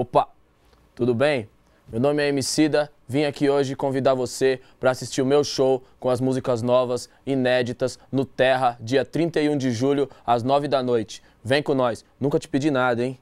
Opa, tudo bem? Meu nome é Emicida, vim aqui hoje convidar você para assistir o meu show com as músicas novas, inéditas, no Terra, dia 31 de julho, às 9 da noite. Vem com nós, nunca te pedi nada, hein?